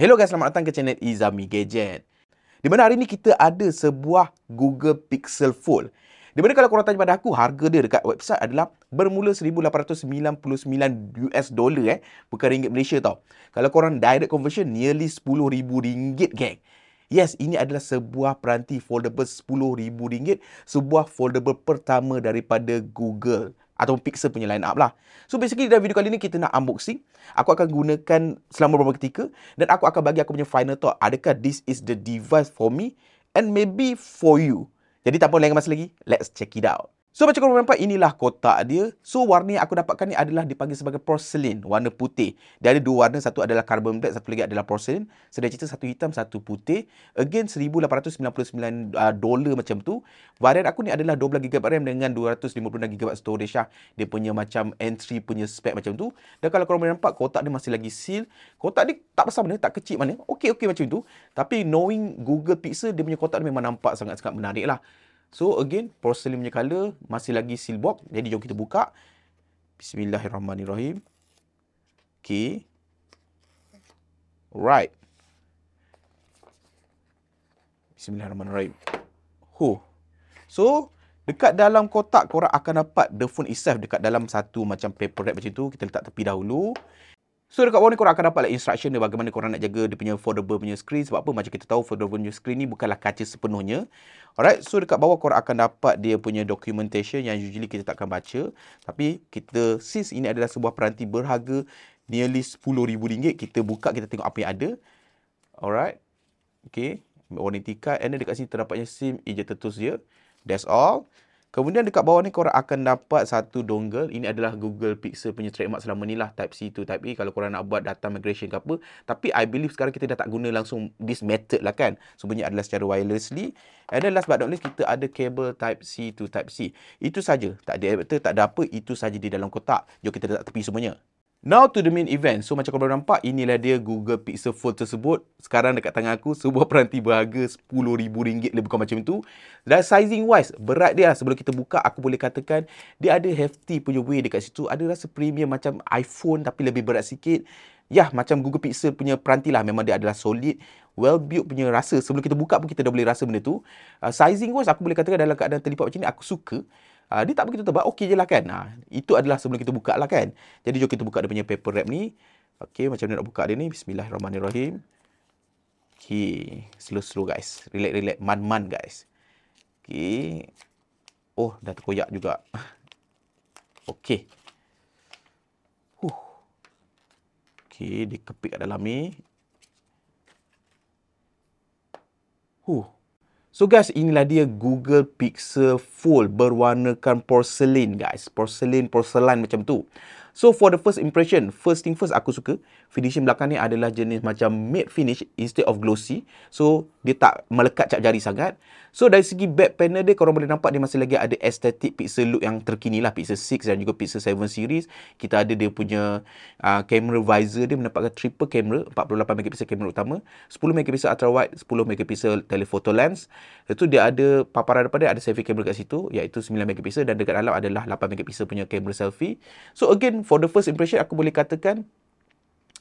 Hello guys, selamat datang ke channel Izami Gadget. Di mana hari ni kita ada sebuah Google Pixel Fold. Di mana kalau korang tanya pada aku, harga dia dekat website adalah bermula 1899 US dollar eh, bukan ringgit Malaysia tau. Kalau korang direct conversion nearly 10000 ringgit geng. Yes, ini adalah sebuah peranti foldable RM10,000 sebuah foldable pertama daripada Google. Atau Pixel punya line up lah. So basically dalam video kali ni kita nak unboxing. Aku akan gunakan selama beberapa ketika dan aku akan bagi aku punya final thought. Adakah this is the device for me and maybe for you. Jadi tanpa lengah masa lagi, let's check it out. So macam korang nampak inilah kotak dia. So warna yang aku dapatkan ni adalah dipanggil sebagai porcelain, warna putih. Dia ada dua warna, satu adalah carbon black, satu lagi adalah porcelain. Sedia so, cerita satu hitam, satu putih. Again 1899 uh, dolar macam tu. Varian aku ni adalah 12 GB RAM dengan 256 GB storage lah. Dia punya macam entry punya spek macam tu. Dan kalau korang boleh nampak kotak dia masih lagi seal. Kotak dia tak besar mana, tak kecil mana. Okey okey macam tu. Tapi knowing Google Pixel dia punya kotak ni memang nampak sangat-sangat menarik lah. So again, porcelain punya colour. Masih lagi seal box. Jadi jom kita buka. Bismillahirrahmanirrahim. Okay. Right. Bismillahirrahmanirrahim. Huh. So, dekat dalam kotak korang akan dapat the phone itself dekat dalam satu macam paper wrap macam tu. Kita letak tepi dahulu. So dekat bawah ni korang akan dapat like, lah instruction dia bagaimana korang nak jaga dia punya foldable punya screen. Sebab apa macam kita tahu foldable punya screen ni bukanlah kaca sepenuhnya. Alright, so dekat bawah korang akan dapat dia punya documentation yang usually kita takkan baca. Tapi kita, since ini adalah sebuah peranti berharga nearly RM10,000, kita buka, kita tengok apa yang ada. Alright, okay. Warning tikat. And then dekat sini terdapatnya SIM, eject tools dia. That's all. Kemudian dekat bawah ni korang akan dapat satu dongle. Ini adalah Google Pixel punya trademark selama ni lah. Type C to Type E. Kalau korang nak buat data migration ke apa. Tapi I believe sekarang kita dah tak guna langsung this method lah kan. Sebenarnya adalah secara wirelessly. And then last but not least kita ada kabel Type C to Type C. Itu saja. Tak ada adapter, tak ada apa. Itu saja di dalam kotak. Jom kita letak tepi semuanya. Now to the main event. So macam korang nampak, inilah dia Google Pixel Fold tersebut. Sekarang dekat tangan aku, sebuah peranti berharga RM10,000 lebih kurang macam itu. Dan sizing wise, berat dia lah. sebelum kita buka, aku boleh katakan dia ada hefty punya weight dekat situ. Ada rasa premium macam iPhone tapi lebih berat sikit. Yah, macam Google Pixel punya peranti lah. Memang dia adalah solid, well-built punya rasa. Sebelum kita buka pun kita dah boleh rasa benda tu. Uh, sizing wise, aku boleh katakan dalam keadaan terlipat macam ni, aku suka. Uh, dia tak begitu tebal. Okey je lah kan. Uh, itu adalah sebelum kita buka lah kan. Jadi jom kita buka dia punya paper wrap ni. Okey macam mana nak buka dia ni. Bismillahirrahmanirrahim. Okey. Slow-slow guys. Relax-relax. Man-man guys. Okey. Oh dah terkoyak juga. Okey. Huh. Okey dia kepik kat dalam ni. Huh. So guys, inilah dia Google Pixel Fold berwarnakan porcelain guys. Porcelain, porcelain macam tu. So for the first impression, first thing first aku suka, finishing belakang ni adalah jenis macam matte finish instead of glossy. So dia tak melekat cap jari sangat. So dari segi back panel dia, korang boleh nampak dia masih lagi ada aesthetic Pixel look yang terkini lah. Pixel 6 dan juga Pixel 7 series. Kita ada dia punya uh, camera visor dia mendapatkan triple camera, 48 megapixel camera utama, 10 megapixel wide 10 megapixel telephoto lens. itu dia ada paparan daripada ada selfie camera kat situ iaitu 9 megapixel dan dekat dalam adalah 8 megapixel punya camera selfie. So again for the first impression aku boleh katakan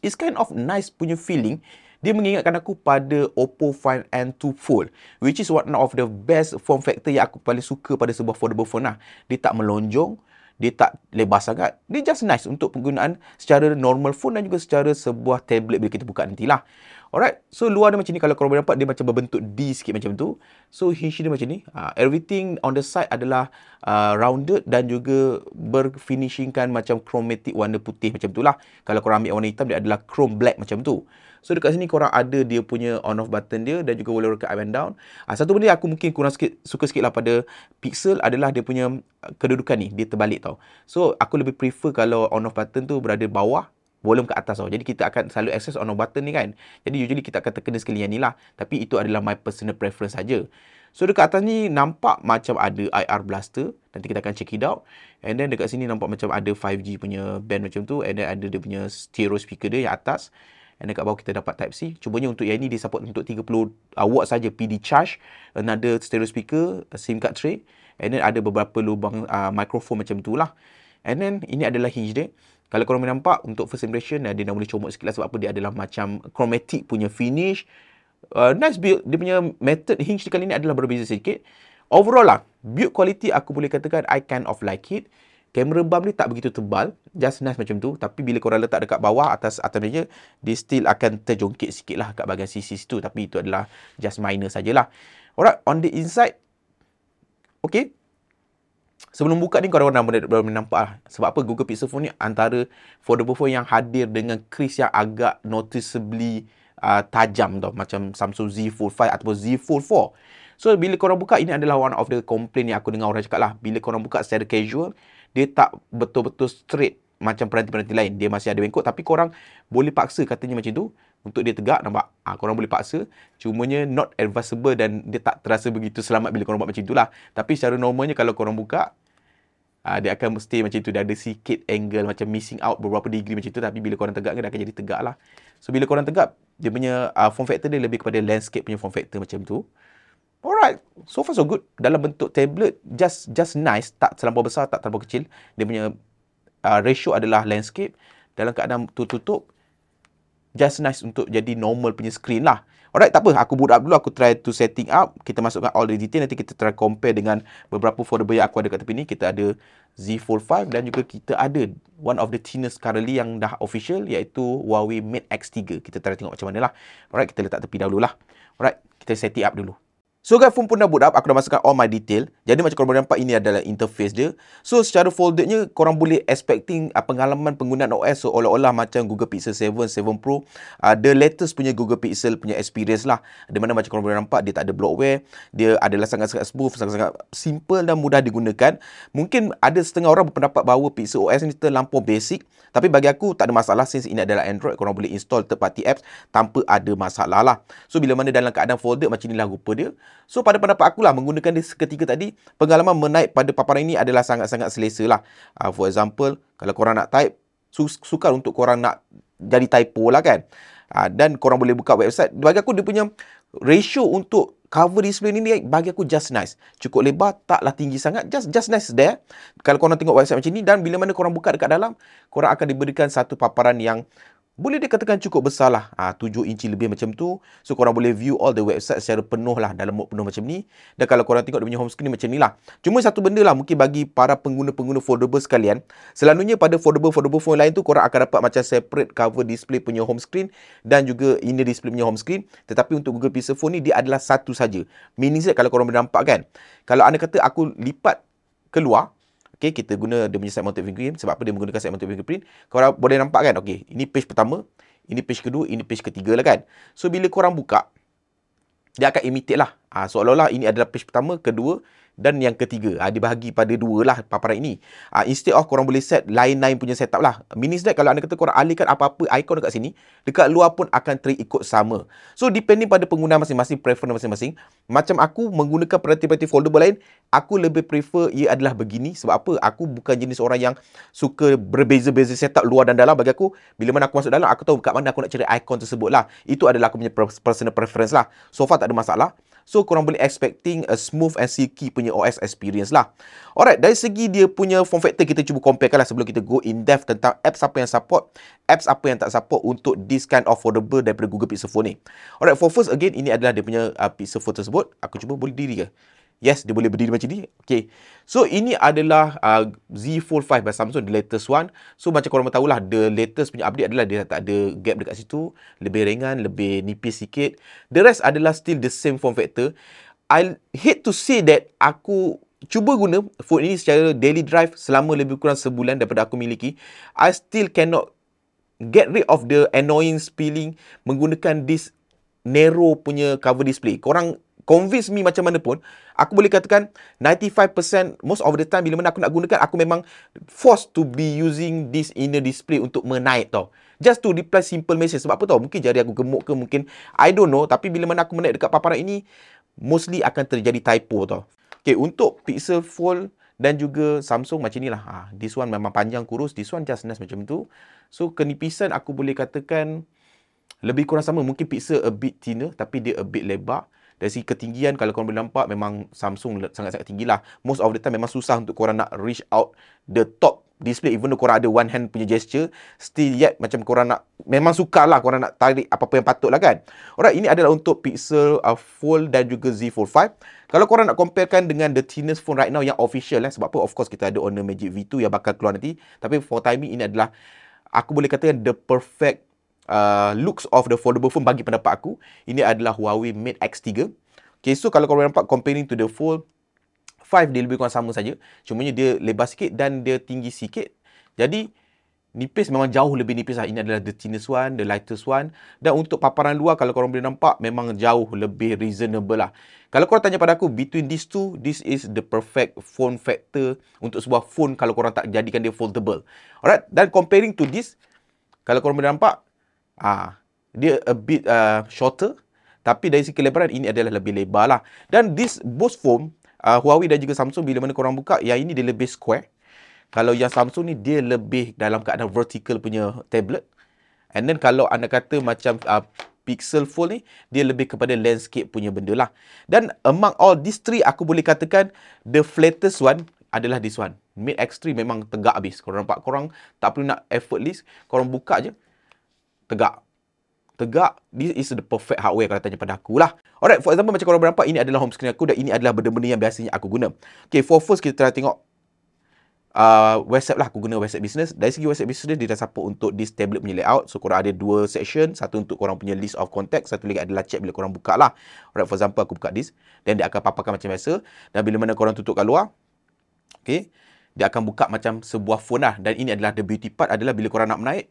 it's kind of nice punya feeling dia mengingatkan aku pada Oppo Find N2 Fold which is one of the best form factor yang aku paling suka pada sebuah foldable phone lah dia tak melonjong dia tak lebar sangat dia just nice untuk penggunaan secara normal phone dan juga secara sebuah tablet bila kita buka nanti lah. Alright, so luar dia macam ni kalau korang boleh nampak dia macam berbentuk D sikit macam tu. So hinge dia macam ni. Uh, everything on the side adalah uh, rounded dan juga berfinishingkan macam chromatic warna putih macam tu lah. Kalau korang ambil warna hitam dia adalah chrome black macam tu. So dekat sini korang ada dia punya on off button dia dan juga boleh rekat up and down. Uh, satu benda yang aku mungkin kurang sikit, suka sikit lah pada pixel adalah dia punya kedudukan ni. Dia terbalik tau. So aku lebih prefer kalau on off button tu berada bawah volume ke atas tau. Jadi kita akan selalu access on off button ni kan. Jadi usually kita akan terkena sekali yang ni lah. Tapi itu adalah my personal preference saja. So dekat atas ni nampak macam ada IR blaster. Nanti kita akan check it out. And then dekat sini nampak macam ada 5G punya band macam tu. And then ada dia punya stereo speaker dia yang atas. And dekat bawah kita dapat type C. Cubanya untuk yang ni dia support untuk 30 uh, watt saja PD charge. Another stereo speaker, SIM card tray. And then ada beberapa lubang uh, microphone macam tu lah. And then ini adalah hinge dia. Kalau korang boleh nampak, untuk first impression, eh, dia dah boleh comot sikit lah sebab apa dia adalah macam chromatic punya finish. Uh, nice build. Dia punya method hinge kali ni adalah berbeza sikit. Overall lah, build quality aku boleh katakan I kind of like it. Kamera bump ni tak begitu tebal. Just nice macam tu. Tapi bila korang letak dekat bawah, atas atas meja, dia still akan terjongkit sikit lah kat bahagian sisi situ. Tapi itu adalah just minor sajalah. Alright, on the inside, okay, Sebelum buka ni korang dah boleh, boleh nampak lah. Sebab apa Google Pixel phone ni antara foldable phone yang hadir dengan kris yang agak noticeably uh, tajam tau. Macam Samsung Z Fold 5 ataupun Z Fold 4. So bila korang buka ini adalah one of the complaint yang aku dengar orang cakap lah. Bila korang buka secara casual, dia tak betul-betul straight macam peranti-peranti lain. Dia masih ada bengkok tapi korang boleh paksa katanya macam tu untuk dia tegak nampak ha, korang boleh paksa Cuma nya not advisable dan dia tak terasa begitu selamat bila korang buat macam itulah tapi secara normalnya kalau korang buka ha, dia akan mesti macam itu dia ada sikit angle macam missing out beberapa degree macam itu tapi bila korang tegak dia akan jadi tegak lah so bila korang tegak dia punya uh, form factor dia lebih kepada landscape punya form factor macam tu Alright, so far so good. Dalam bentuk tablet, just just nice. Tak terlalu besar, tak terlalu kecil. Dia punya uh, ratio adalah landscape. Dalam keadaan tutup, just nice untuk jadi normal punya screen lah. Alright, tak apa. Aku boot up dulu. Aku try to setting up. Kita masukkan all the detail. Nanti kita try compare dengan beberapa foldable yang aku ada kat tepi ni. Kita ada Z Fold 5 dan juga kita ada one of the thinnest currently yang dah official iaitu Huawei Mate X3. Kita try tengok macam mana lah. Alright, kita letak tepi dahulu lah. Alright, kita setting up dulu. So guys, phone pun dah boot up. Aku dah masukkan all my detail. Jadi macam korang boleh nampak, ini adalah interface dia. So secara foldernya, korang boleh expecting uh, pengalaman penggunaan OS So, olah olah macam Google Pixel 7, 7 Pro. Uh, the latest punya Google Pixel punya experience lah. Di mana macam korang boleh nampak, dia tak ada blockware. Dia adalah sangat-sangat smooth, sangat-sangat simple dan mudah digunakan. Mungkin ada setengah orang berpendapat bahawa Pixel OS ni terlampau basic. Tapi bagi aku, tak ada masalah. Since ini adalah Android, korang boleh install third party apps tanpa ada masalah lah. So bila mana dalam keadaan folder macam inilah rupa dia. So pada pendapat aku lah menggunakan dia seketika tadi pengalaman menaik pada paparan ini adalah sangat-sangat selesa lah. Uh, for example, kalau korang nak type, su- sukar untuk korang nak jadi typo lah kan. Uh, dan korang boleh buka website. Bagi aku dia punya ratio untuk cover display ni bagi aku just nice. Cukup lebar, taklah tinggi sangat. Just just nice there. Kalau korang tengok website macam ni dan bila mana korang buka dekat dalam, korang akan diberikan satu paparan yang boleh dikatakan cukup besar lah. Ha, 7 inci lebih macam tu. So, korang boleh view all the website secara penuh lah. Dalam mode penuh macam ni. Dan kalau korang tengok dia punya home screen macam ni lah. Cuma satu benda lah. Mungkin bagi para pengguna-pengguna foldable sekalian. Selalunya pada foldable-foldable phone lain tu. Korang akan dapat macam separate cover display punya home screen. Dan juga inner display punya home screen. Tetapi untuk Google Pixel phone ni. Dia adalah satu saja. Meaning set kalau korang boleh nampak kan. Kalau anda kata aku lipat keluar. Okay, kita guna dia punya side fingerprint. Sebab apa dia menggunakan side mounted fingerprint? Korang boleh nampak kan? Okay, ini page pertama. Ini page kedua. Ini page ketiga lah kan? So, bila korang buka, dia akan imitate lah. Ha, seolah-olah ini adalah page pertama, kedua, dan yang ketiga. Ha, ah, dia bahagi pada dua lah paparan ini. Ha, instead of korang boleh set lain-lain punya setup lah. Mini slide kalau anda kata korang alihkan apa-apa ikon dekat sini, dekat luar pun akan terikut sama. So, depending pada pengguna masing-masing, prefer masing-masing, macam aku menggunakan perhati-perhati folder lain, aku lebih prefer ia adalah begini. Sebab apa? Aku bukan jenis orang yang suka berbeza-beza setup luar dan dalam bagi aku. Bila mana aku masuk dalam, aku tahu kat mana aku nak cari icon tersebut lah. Itu adalah aku punya personal preference lah. So far tak ada masalah. So korang boleh expecting a smooth and silky punya OS experience lah. Alright, dari segi dia punya form factor kita cuba compare kan lah sebelum kita go in depth tentang apps apa yang support, apps apa yang tak support untuk this kind of affordable daripada Google Pixel Phone ni. Alright, for first again ini adalah dia punya uh, Pixel Phone tersebut. Aku cuba boleh diri ke? Yes, dia boleh berdiri macam ni. Okay. So, ini adalah uh, Z Fold 5 by Samsung, the latest one. So, macam korang tahulah, the latest punya update adalah dia tak ada gap dekat situ. Lebih ringan, lebih nipis sikit. The rest adalah still the same form factor. I hate to say that aku cuba guna phone ini secara daily drive selama lebih kurang sebulan daripada aku miliki. I still cannot get rid of the annoying feeling menggunakan this narrow punya cover display. Korang convince me macam mana pun, aku boleh katakan 95% most of the time bila mana aku nak gunakan, aku memang forced to be using this inner display untuk menaik tau. Just to reply simple message. Sebab apa tau, mungkin jari aku gemuk ke mungkin, I don't know. Tapi bila mana aku menaik dekat paparan ini, mostly akan terjadi typo tau. Okay, untuk Pixel Fold dan juga Samsung macam inilah. Ha, this one memang panjang kurus, this one just nice macam tu. So, kenipisan aku boleh katakan lebih kurang sama. Mungkin Pixel a bit thinner tapi dia a bit lebar dari segi ketinggian kalau korang boleh nampak memang Samsung sangat-sangat tinggi lah most of the time memang susah untuk korang nak reach out the top display even though korang ada one hand punya gesture still yet macam korang nak memang sukar lah korang nak tarik apa-apa yang patut lah kan alright ini adalah untuk Pixel uh, Fold dan juga Z Fold 5 kalau korang nak comparekan dengan the thinnest phone right now yang official eh, sebab apa of course kita ada Honor Magic V2 yang bakal keluar nanti tapi for timing ini adalah aku boleh katakan the perfect uh, looks of the foldable phone bagi pendapat aku ini adalah Huawei Mate X3 Okay, so kalau korang nampak comparing to the Fold 5, dia lebih kurang sama saja. Cuma dia lebar sikit dan dia tinggi sikit. Jadi, nipis memang jauh lebih nipis lah. Ini adalah the thinnest one, the lightest one. Dan untuk paparan luar, kalau korang boleh nampak, memang jauh lebih reasonable lah. Kalau korang tanya pada aku, between these two, this is the perfect phone factor untuk sebuah phone kalau korang tak jadikan dia foldable. Alright, dan comparing to this, kalau korang boleh nampak, Ah, dia a bit uh, shorter tapi dari segi kelebaran ini adalah lebih lebar lah. Dan this both phone uh, Huawei dan juga Samsung bila mana korang buka yang ini dia lebih square. Kalau yang Samsung ni dia lebih dalam keadaan vertical punya tablet. And then kalau anda kata macam uh, Pixel Fold ni dia lebih kepada landscape punya benda lah. Dan among all these three aku boleh katakan the flattest one adalah this one. Mate X3 memang tegak habis. Korang nampak korang tak perlu nak effort list. Korang buka je tegak. Tegak, this is the perfect hardware kalau tanya pada aku lah. Alright, for example macam korang berapa, ini adalah home screen aku dan ini adalah benda-benda yang biasanya aku guna. Okay, for first kita try tengok uh, WhatsApp lah, aku guna WhatsApp Business. Dari segi WhatsApp Business, dia dah support untuk this tablet punya layout. So, korang ada dua section, satu untuk korang punya list of contact, satu lagi adalah chat bila korang buka lah. Alright, for example aku buka this, then dia akan papakan macam biasa. Dan bila mana korang tutup kat luar, okay, dia akan buka macam sebuah phone lah. Dan ini adalah the beauty part adalah bila korang nak menaik,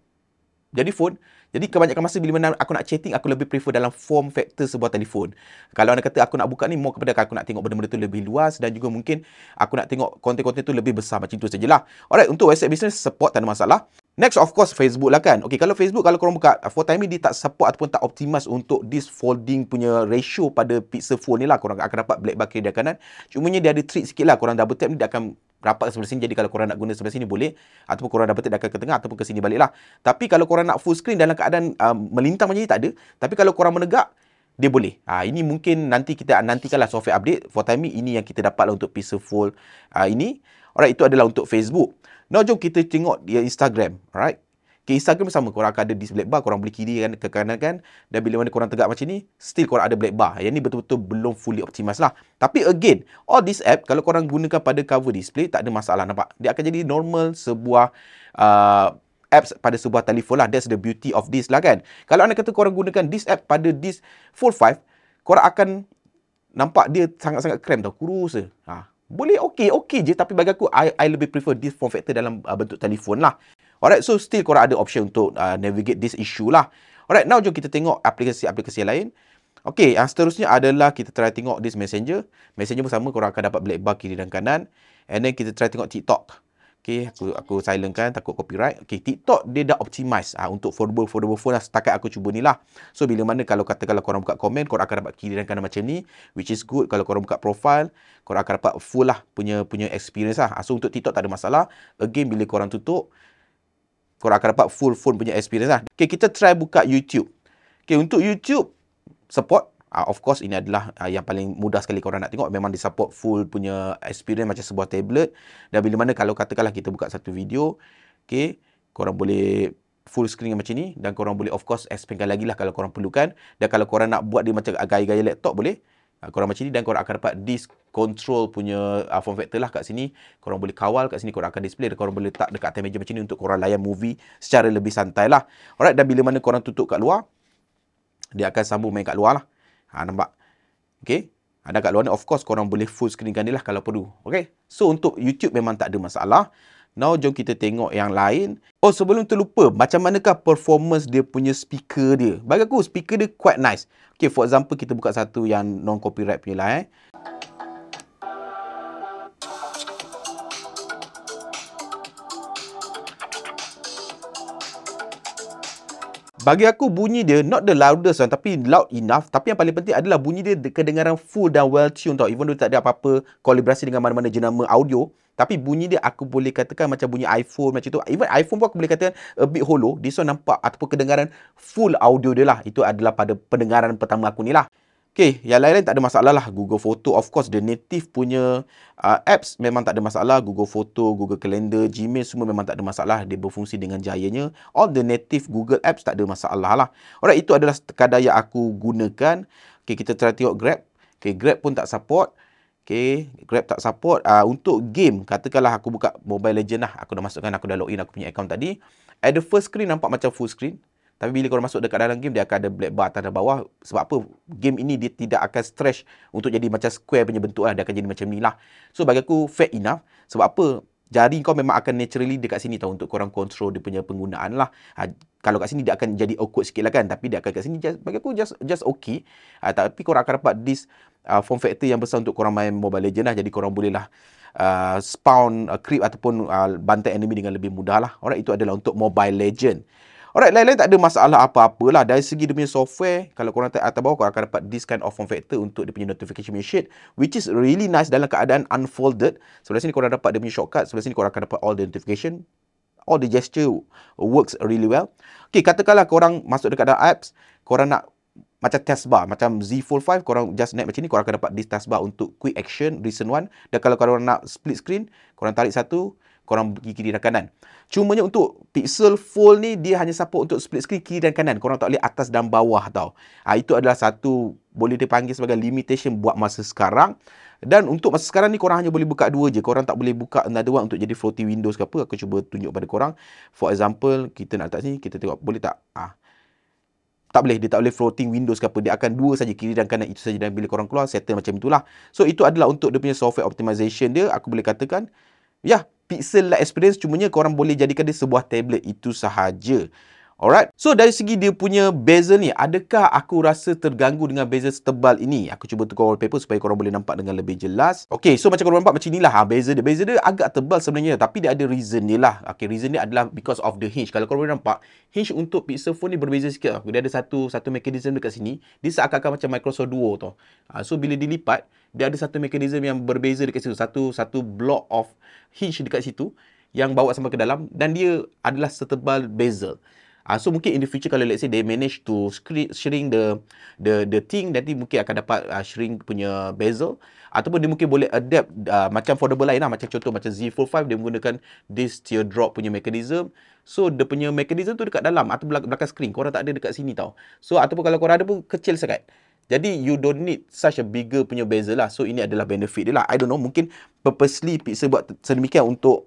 jadi phone, jadi kebanyakan masa bila mana aku nak chatting, aku lebih prefer dalam form factor sebuah telefon. Kalau anda kata aku nak buka ni, more kepada aku nak tengok benda-benda tu lebih luas dan juga mungkin aku nak tengok konten-konten tu lebih besar macam tu sajalah. Alright, untuk website business, support tak ada masalah. Next, of course, Facebook lah kan. Okay, kalau Facebook, kalau korang buka, for time ni, dia tak support ataupun tak optimas untuk this folding punya ratio pada Pixel phone ni lah. Korang akan dapat black bar kiri dan kanan. Cumanya dia ada trick sikit lah. Korang double tap ni, dia akan rapat ke sebelah sini. Jadi, kalau korang nak guna sebelah sini, boleh. Ataupun korang double tap, dia akan ke tengah ataupun ke sini balik lah. Tapi, kalau korang nak full screen dalam keadaan um, melintang macam ni, tak ada. Tapi, kalau korang menegak, dia boleh. Ha, ini mungkin nanti kita nantikanlah software update. For time ni, ini yang kita dapatlah untuk Pixel Fold uh, ini. Alright, itu adalah untuk Facebook. Now, jom kita tengok dia Instagram. Alright. Okay, Instagram sama. Korang akan ada di black bar. Korang boleh kiri kan, ke kanan kan. Dan bila mana korang tegak macam ni, still korang ada black bar. Yang ni betul-betul belum fully optimized lah. Tapi again, all this app, kalau korang gunakan pada cover display, tak ada masalah. Nampak? Dia akan jadi normal sebuah uh, apps pada sebuah telefon lah. That's the beauty of this lah kan. Kalau anda kata korang gunakan this app pada this full five, korang akan nampak dia sangat-sangat krem tau. Kurus je. Ha, boleh okey, okey je. Tapi bagi aku, I, I lebih prefer this form factor dalam uh, bentuk telefon lah. Alright, so still korang ada option untuk uh, navigate this issue lah. Alright, now jom kita tengok aplikasi-aplikasi lain. Okey, yang seterusnya adalah kita try tengok this messenger. Messenger pun sama, korang akan dapat black bar kiri dan kanan. And then kita try tengok TikTok. Okay, aku, aku silent kan, takut copyright. Okay, TikTok dia dah optimise ha, ah, untuk foldable, foldable phone lah. Setakat aku cuba ni lah. So, bila mana kalau kata kalau korang buka komen, korang akan dapat kiri dan kanan macam ni. Which is good kalau korang buka profile, korang akan dapat full lah punya punya experience lah. Ha, so, untuk TikTok tak ada masalah. Again, bila korang tutup, korang akan dapat full phone punya experience lah. Okay, kita try buka YouTube. Okay, untuk YouTube, support. Uh, of course ini adalah uh, yang paling mudah sekali korang nak tengok memang di support full punya experience macam sebuah tablet dan bila mana kalau katakanlah kita buka satu video okay, korang boleh full screen macam ni dan korang boleh of course expandkan lagi lah kalau korang perlukan dan kalau korang nak buat dia macam gaya-gaya laptop boleh uh, korang macam ni dan korang akan dapat disk control punya uh, form factor lah kat sini korang boleh kawal kat sini korang akan display dan korang boleh letak dekat atas meja macam ni untuk korang layan movie secara lebih santai lah alright dan bila mana korang tutup kat luar dia akan sambung main kat luar lah Ha, nampak? Okay. Ada kat luar ni, of course, korang boleh full screenkan dia lah kalau perlu. Okay. So, untuk YouTube memang tak ada masalah. Now, jom kita tengok yang lain. Oh, sebelum terlupa, macam manakah performance dia punya speaker dia? Bagi aku, speaker dia quite nice. Okay, for example, kita buka satu yang non-copyright punya lah eh. Bagi aku bunyi dia not the loudest one tapi loud enough tapi yang paling penting adalah bunyi dia kedengaran full dan well tuned tau. Even though tak ada apa-apa kolibrasi dengan mana-mana jenama audio tapi bunyi dia aku boleh katakan macam bunyi iPhone macam tu. Even iPhone pun aku boleh katakan a bit hollow. This one nampak ataupun kedengaran full audio dia lah. Itu adalah pada pendengaran pertama aku ni lah. Okay, yang lain-lain tak ada masalah lah. Google Photo, of course, the native punya uh, apps memang tak ada masalah. Google Photo, Google Calendar, Gmail semua memang tak ada masalah. Dia berfungsi dengan jayanya. All the native Google apps tak ada masalah lah. Alright, itu adalah kadar yang aku gunakan. Okay, kita try tengok Grab. Okay, Grab pun tak support. Okay, Grab tak support. Uh, untuk game, katakanlah aku buka Mobile Legend lah. Aku dah masukkan, aku dah login aku punya account tadi. At the first screen, nampak macam full screen. Tapi bila korang masuk dekat dalam game, dia akan ada black bar atas bawah. Sebab apa? Game ini dia tidak akan stretch untuk jadi macam square punya bentuk lah. Dia akan jadi macam ni lah. So bagi aku, fair enough. Sebab apa? Jari kau memang akan naturally dekat sini tau untuk korang control dia punya penggunaan lah. Ha, kalau kat sini dia akan jadi awkward sikit lah kan. Tapi dia akan kat sini just, bagi aku just just okay. Ha, tapi korang akan dapat this uh, form factor yang besar untuk korang main Mobile Legends lah. Jadi korang boleh lah uh, spawn uh, creep ataupun uh, bantai enemy dengan lebih mudah lah. Alright, itu adalah untuk Mobile Legends. Alright, lain-lain tak ada masalah apa-apalah dari segi dia punya software. Kalau korang tak atas bawah, korang akan dapat this kind of form factor untuk dia punya notification punya sheet. Which is really nice dalam keadaan unfolded. Sebelah sini korang dapat dia punya shortcut. Sebelah sini korang akan dapat all the notification. All the gesture works really well. Okay, katakanlah korang masuk dekat dalam apps. Korang nak macam test taskbar. Macam Z Fold 5, korang just naik macam ni. Korang akan dapat this test taskbar untuk quick action, recent one. Dan kalau korang nak split screen, korang tarik satu korang pergi kiri dan kanan. Cumanya untuk Pixel Fold ni, dia hanya support untuk split screen kiri dan kanan. Korang tak boleh atas dan bawah tau. Ha, itu adalah satu, boleh dipanggil sebagai limitation buat masa sekarang. Dan untuk masa sekarang ni, korang hanya boleh buka dua je. Korang tak boleh buka another one untuk jadi floating windows ke apa. Aku cuba tunjuk pada korang. For example, kita nak letak sini, kita tengok boleh tak? Ah, ha. Tak boleh, dia tak boleh floating windows ke apa. Dia akan dua saja kiri dan kanan. Itu saja dan bila korang keluar, settle macam itulah. So, itu adalah untuk dia punya software optimization dia. Aku boleh katakan, ya, yeah, Pixel Lite Experience cumanya korang boleh jadikan dia sebuah tablet itu sahaja. Alright. So dari segi dia punya bezel ni, adakah aku rasa terganggu dengan bezel setebal ini? Aku cuba tukar wallpaper supaya korang boleh nampak dengan lebih jelas. Okay, so macam korang nampak macam inilah ha, bezel dia. Bezel dia agak tebal sebenarnya tapi dia ada reason dia lah. Okay, reason dia adalah because of the hinge. Kalau korang boleh nampak, hinge untuk Pixel phone ni berbeza sikit. Dia ada satu satu mekanisme dekat sini. Dia seakan-akan macam Microsoft Duo tu. Ha, so bila dilipat, dia ada satu mekanisme yang berbeza dekat situ. Satu satu block of hinge dekat situ yang bawa sampai ke dalam dan dia adalah setebal bezel. Ah uh, so mungkin in the future kalau let's say they manage to shrink the the the thing nanti mungkin akan dapat uh, ah, shrink punya bezel ataupun dia mungkin boleh adapt uh, macam foldable lain lah macam contoh macam Z Fold 5 dia menggunakan this teardrop punya mechanism so dia punya mechanism tu dekat dalam atau belakang belakang screen korang tak ada dekat sini tau so ataupun kalau korang ada pun kecil sangat jadi you don't need such a bigger punya bezel lah so ini adalah benefit dia lah I don't know mungkin purposely Pixel buat sedemikian untuk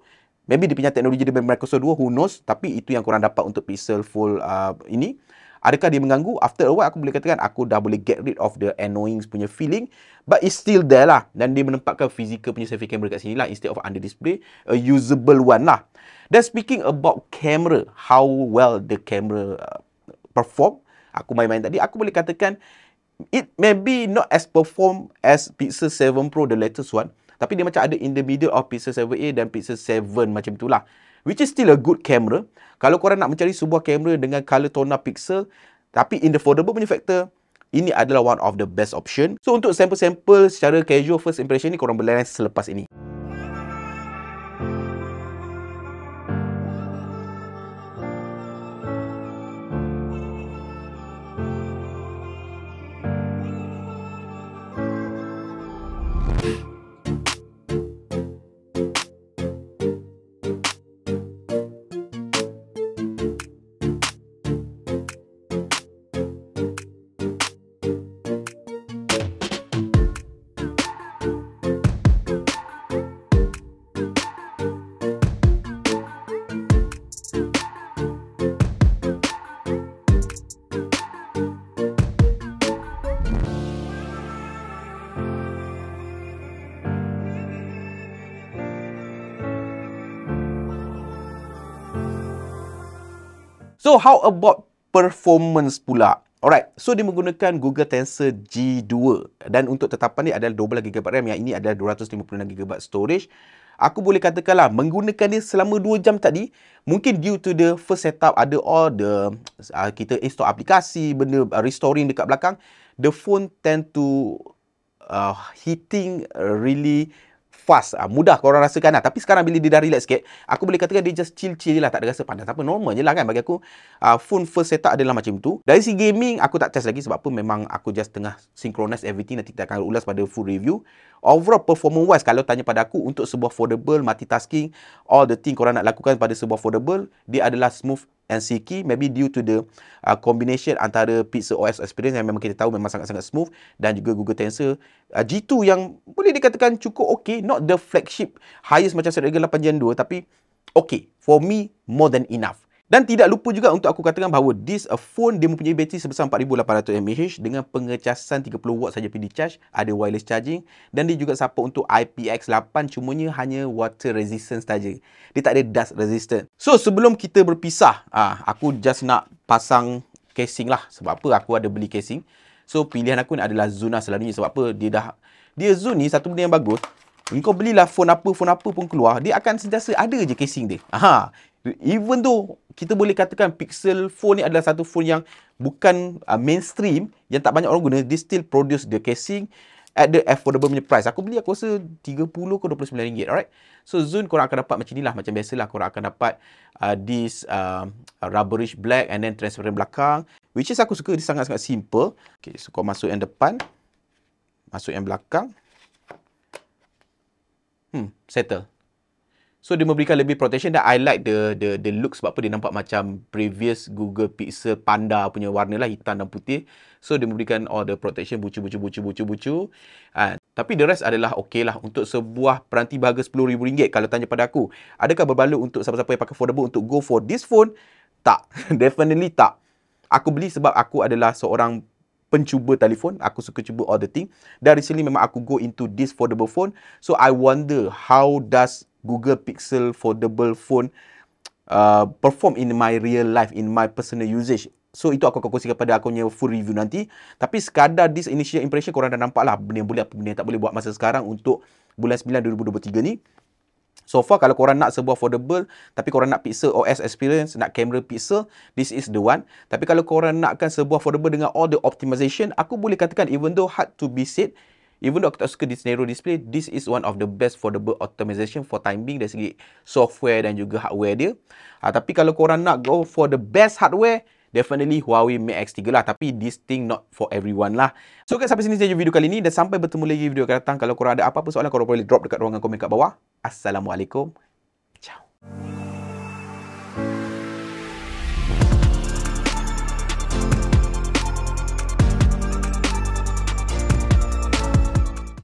Maybe dia punya teknologi dia Microsoft 2, who knows. Tapi itu yang korang dapat untuk Pixel full uh, ini. Adakah dia mengganggu? After a while, aku boleh katakan aku dah boleh get rid of the annoying punya feeling. But it's still there lah. Dan dia menempatkan physical punya selfie camera kat sini lah. Instead of under display, a usable one lah. Then speaking about camera, how well the camera uh, perform. Aku main-main tadi, aku boleh katakan it may be not as perform as Pixel 7 Pro, the latest one. Tapi dia macam ada in the middle of Pixel 7a dan Pixel 7 macam itulah. Which is still a good camera. Kalau korang nak mencari sebuah kamera dengan color tone pixel tapi in the affordable punya factor, ini adalah one of the best option. So untuk sample-sample secara casual first impression ni korang boleh selepas ini. So how about performance pula? Alright, so dia menggunakan Google Tensor G2 dan untuk tetapan dia adalah 12GB RAM yang ini adalah 256GB storage. Aku boleh katakanlah menggunakan dia selama 2 jam tadi, mungkin due to the first setup ada all the uh, kita install aplikasi, benda uh, restoring dekat belakang, the phone tend to uh, heating really fast uh, mudah kau orang rasakan lah tapi sekarang bila dia dah relax sikit aku boleh katakan dia just chill chill lah tak ada rasa panas apa normal je lah kan bagi aku uh, phone first setup adalah macam tu dari si gaming aku tak test lagi sebab apa memang aku just tengah synchronize everything nanti kita akan ulas pada full review overall performance wise kalau tanya pada aku untuk sebuah affordable multitasking all the thing korang nak lakukan pada sebuah affordable dia adalah smooth NCK maybe due to the uh, combination antara Pixel OS experience yang memang kita tahu memang sangat-sangat smooth dan juga Google Tensor uh, G2 yang boleh dikatakan cukup okay not the flagship highest macam Snapdragon 8 Gen 2 tapi okay for me more than enough dan tidak lupa juga untuk aku katakan bahawa this a uh, phone dia mempunyai bateri sebesar 4800 mAh dengan pengecasan 30 watt saja PD charge, ada wireless charging dan dia juga support untuk IPX8 cumanya hanya water resistance saja. Dia tak ada dust resistant. So sebelum kita berpisah, ah aku just nak pasang casing lah sebab apa aku ada beli casing. So pilihan aku ni adalah Zuna selalunya sebab apa dia dah dia Zuna ni satu benda yang bagus. Kau belilah phone apa, phone apa pun keluar, dia akan sentiasa ada je casing dia. Aha, Even though kita boleh katakan Pixel phone ni adalah satu phone yang bukan uh, mainstream yang tak banyak orang guna, they still produce the casing at the affordable punya price. Aku beli aku rasa 30 ke 29 ringgit, alright? So Zoom korang akan dapat macam inilah, macam biasalah korang akan dapat uh, this uh, rubberish black and then transparent belakang. Which is aku suka, dia sangat-sangat simple. Okay, so kau masuk yang depan, masuk yang belakang. Hmm, settle. So dia memberikan lebih protection dan I like the the the look sebab apa dia nampak macam previous Google Pixel Panda punya warna lah hitam dan putih. So dia memberikan all the protection bucu bucu bucu bucu bucu. Ha. Ah, tapi the rest adalah okey lah untuk sebuah peranti berharga RM10,000 kalau tanya pada aku. Adakah berbaloi untuk siapa-siapa yang pakai foldable untuk go for this phone? Tak. Definitely tak. Aku beli sebab aku adalah seorang pencuba telefon. Aku suka cuba all the thing. Dan recently memang aku go into this foldable phone. So I wonder how does Google Pixel foldable phone uh, perform in my real life, in my personal usage. So, itu aku akan kongsikan pada aku punya full review nanti. Tapi, sekadar this initial impression, korang dah nampak lah benda yang boleh, apa benda yang tak boleh buat masa sekarang untuk bulan 9 2023 ni. So far, kalau korang nak sebuah affordable, tapi korang nak Pixel OS experience, nak camera Pixel, this is the one. Tapi kalau korang nakkan sebuah affordable dengan all the optimization, aku boleh katakan even though hard to be said, Even though aku tak suka this narrow display, this is one of the best for the build optimization for timing dari segi software dan juga hardware dia. Ha, tapi kalau korang nak go for the best hardware, definitely Huawei Mate X3 lah. Tapi this thing not for everyone lah. So guys, sampai sini saja video kali ini. Dan sampai bertemu lagi video akan datang. Kalau korang ada apa-apa soalan, korang boleh drop dekat ruangan komen kat bawah. Assalamualaikum. Ciao.